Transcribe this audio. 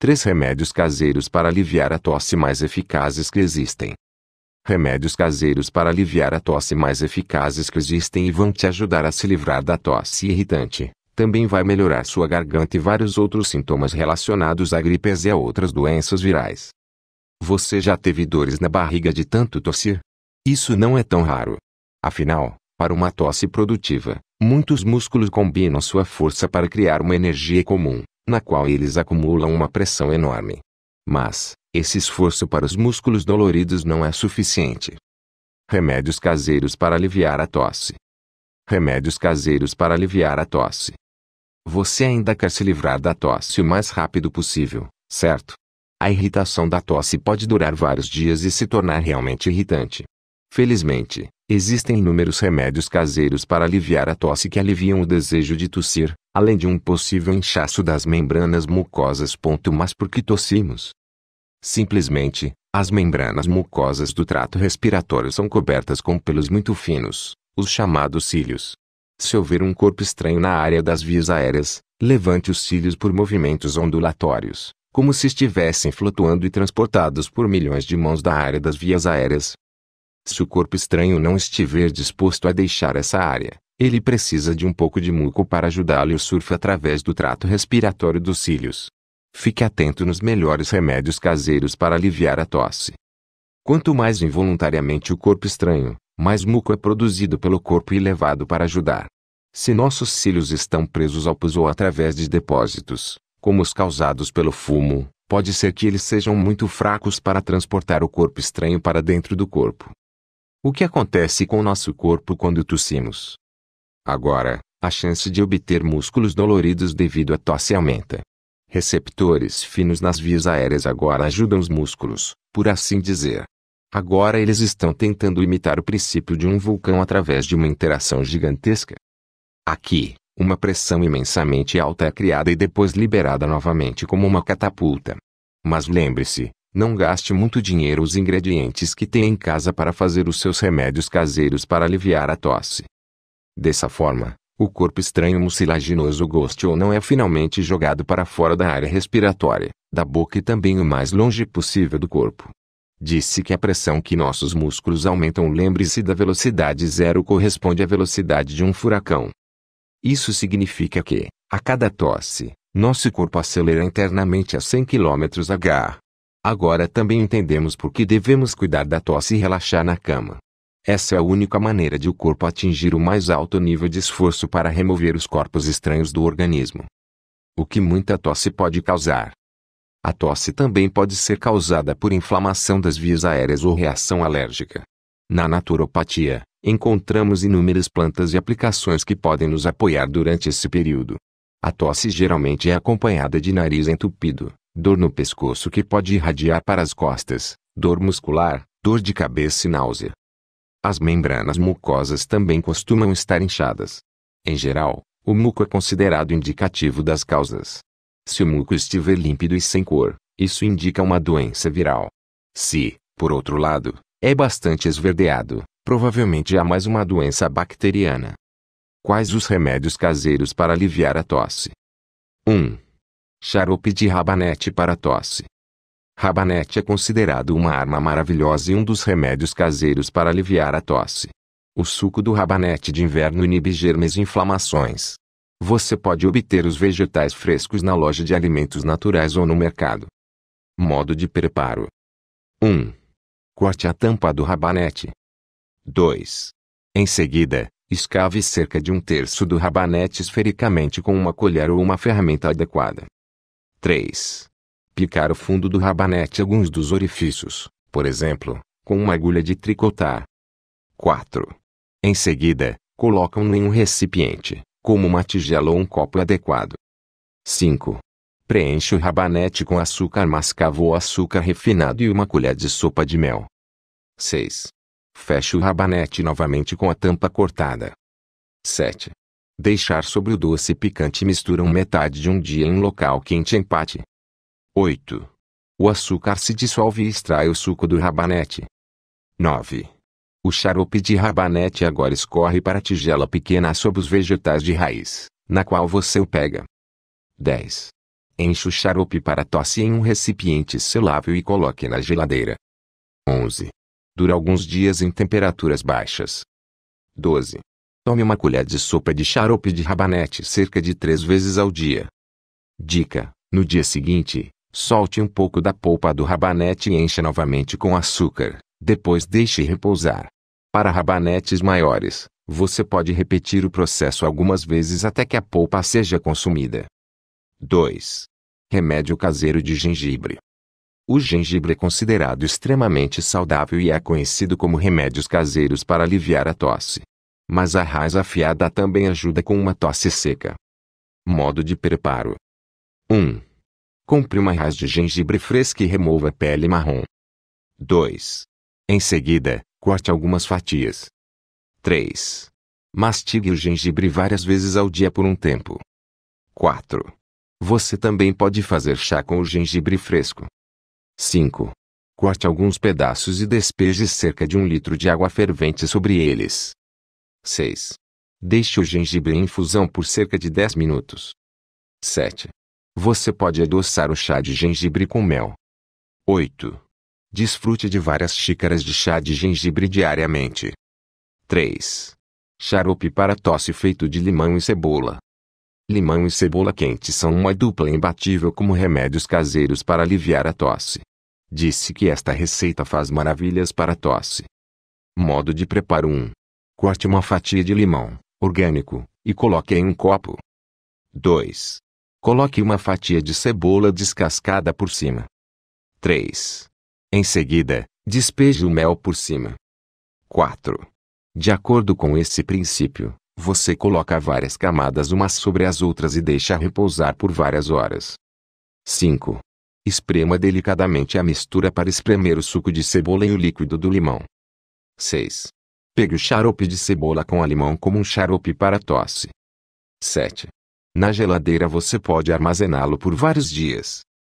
Três remédios caseiros para aliviar a tosse mais eficazes que existem. Remédios caseiros para aliviar a tosse mais eficazes que existem e vão te ajudar a se livrar da tosse irritante. Também vai melhorar sua garganta e vários outros sintomas relacionados a gripes e a outras doenças virais. Você já teve dores na barriga de tanto tossir? Isso não é tão raro. Afinal, para uma tosse produtiva, muitos músculos combinam sua força para criar uma energia comum, na qual eles acumulam uma pressão enorme. Mas, esse esforço para os músculos doloridos não é suficiente. Remédios caseiros para aliviar a tosse. Remédios caseiros para aliviar a tosse. Você ainda quer se livrar da tosse o mais rápido possível, certo? A irritação da tosse pode durar vários dias e se tornar realmente irritante. Felizmente, existem inúmeros remédios caseiros para aliviar a tosse que aliviam o desejo de tossir, além de um possível inchaço das membranas mucosas. Mas por que tossimos? Simplesmente, as membranas mucosas do trato respiratório são cobertas com pelos muito finos, os chamados cílios. Se houver um corpo estranho na área das vias aéreas, levante os cílios por movimentos ondulatórios, como se estivessem flutuando e transportados por milhões de mãos da área das vias aéreas, se o corpo estranho não estiver disposto a deixar essa área, ele precisa de um pouco de muco para ajudá-lo e surfe através do trato respiratório dos cílios. Fique atento nos melhores remédios caseiros para aliviar a tosse. Quanto mais involuntariamente o corpo estranho, mais muco é produzido pelo corpo e levado para ajudar. Se nossos cílios estão presos ao pus ou através de depósitos, como os causados pelo fumo, pode ser que eles sejam muito fracos para transportar o corpo estranho para dentro do corpo. O que acontece com o nosso corpo quando tossimos? Agora, a chance de obter músculos doloridos devido à tosse aumenta. Receptores finos nas vias aéreas agora ajudam os músculos, por assim dizer. Agora eles estão tentando imitar o princípio de um vulcão através de uma interação gigantesca. Aqui, uma pressão imensamente alta é criada e depois liberada novamente como uma catapulta. Mas lembre-se, não gaste muito dinheiro os ingredientes que tem em casa para fazer os seus remédios caseiros para aliviar a tosse. Dessa forma, o corpo estranho mucilaginoso goste ou não é finalmente jogado para fora da área respiratória, da boca e também o mais longe possível do corpo. Disse que a pressão que nossos músculos aumentam, lembre-se da velocidade zero corresponde à velocidade de um furacão. Isso significa que, a cada tosse, nosso corpo acelera internamente a 100 km h. Agora também entendemos por que devemos cuidar da tosse e relaxar na cama. Essa é a única maneira de o corpo atingir o mais alto nível de esforço para remover os corpos estranhos do organismo. O que muita tosse pode causar. A tosse também pode ser causada por inflamação das vias aéreas ou reação alérgica. Na naturopatia, encontramos inúmeras plantas e aplicações que podem nos apoiar durante esse período. A tosse geralmente é acompanhada de nariz entupido, dor no pescoço que pode irradiar para as costas, dor muscular, dor de cabeça e náusea. As membranas mucosas também costumam estar inchadas. Em geral, o muco é considerado indicativo das causas. Se o muco estiver límpido e sem cor, isso indica uma doença viral. Se, por outro lado, é bastante esverdeado, provavelmente há mais uma doença bacteriana. Quais os remédios caseiros para aliviar a tosse? 1. Xarope de rabanete para tosse. Rabanete é considerado uma arma maravilhosa e um dos remédios caseiros para aliviar a tosse. O suco do rabanete de inverno inibe germes e inflamações. Você pode obter os vegetais frescos na loja de alimentos naturais ou no mercado. Modo de preparo: 1. Corte a tampa do rabanete. 2. Em seguida, escave cerca de um terço do rabanete esfericamente com uma colher ou uma ferramenta adequada. 3. Picar o fundo do rabanete alguns dos orifícios, por exemplo, com uma agulha de tricotar. 4. Em seguida, colocam-no em um recipiente, como uma tigela ou um copo adequado. 5. Preenche o rabanete com açúcar mascavo ou açúcar refinado e uma colher de sopa de mel. 6. Feche o rabanete novamente com a tampa cortada. 7. Deixar sobre o doce picante misturam metade de um dia em um local quente empate. 8. O açúcar se dissolve e extrai o suco do rabanete. 9. O xarope de rabanete agora escorre para a tigela pequena sob os vegetais de raiz, na qual você o pega. 10. Enche o xarope para tosse em um recipiente selável e coloque na geladeira. 11. Dura alguns dias em temperaturas baixas. 12. Tome uma colher de sopa de xarope de rabanete cerca de três vezes ao dia. Dica: no dia seguinte, solte um pouco da polpa do rabanete e encha novamente com açúcar, depois deixe repousar. Para rabanetes maiores, você pode repetir o processo algumas vezes até que a polpa seja consumida. 2. Remédio caseiro de gengibre. O gengibre é considerado extremamente saudável e é conhecido como remédios caseiros para aliviar a tosse, mas a raiz afiada também ajuda com uma tosse seca. Modo de preparo: 1. Compre uma raiz de gengibre fresca e remova a pele marrom. 2. Em seguida, corte algumas fatias. 3. Mastigue o gengibre várias vezes ao dia por um tempo. 4. Você também pode fazer chá com o gengibre fresco. 5. Corte alguns pedaços e despeje cerca de um litro de água fervente sobre eles. 6. Deixe o gengibre em infusão por cerca de 10 minutos. 7. Você pode adoçar o chá de gengibre com mel. 8. Desfrute de várias xícaras de chá de gengibre diariamente. 3. Xarope para tosse feito de limão e cebola. Limão e cebola quente são uma dupla imbatível como remédios caseiros para aliviar a tosse. Disse que esta receita faz maravilhas para a tosse. Modo de preparo 1. Corte uma fatia de limão, orgânico, e coloque em um copo. 2. Coloque uma fatia de cebola descascada por cima. 3. Em seguida, despeje o mel por cima. 4. De acordo com esse princípio, você coloca várias camadas umas sobre as outras e deixa repousar por várias horas. 5. Esprema delicadamente a mistura para espremer o suco de cebola e o líquido do limão. 6. Pegue o xarope de cebola com limão como um xarope para tosse. 7. Na geladeira você pode armazená-lo por vários dias.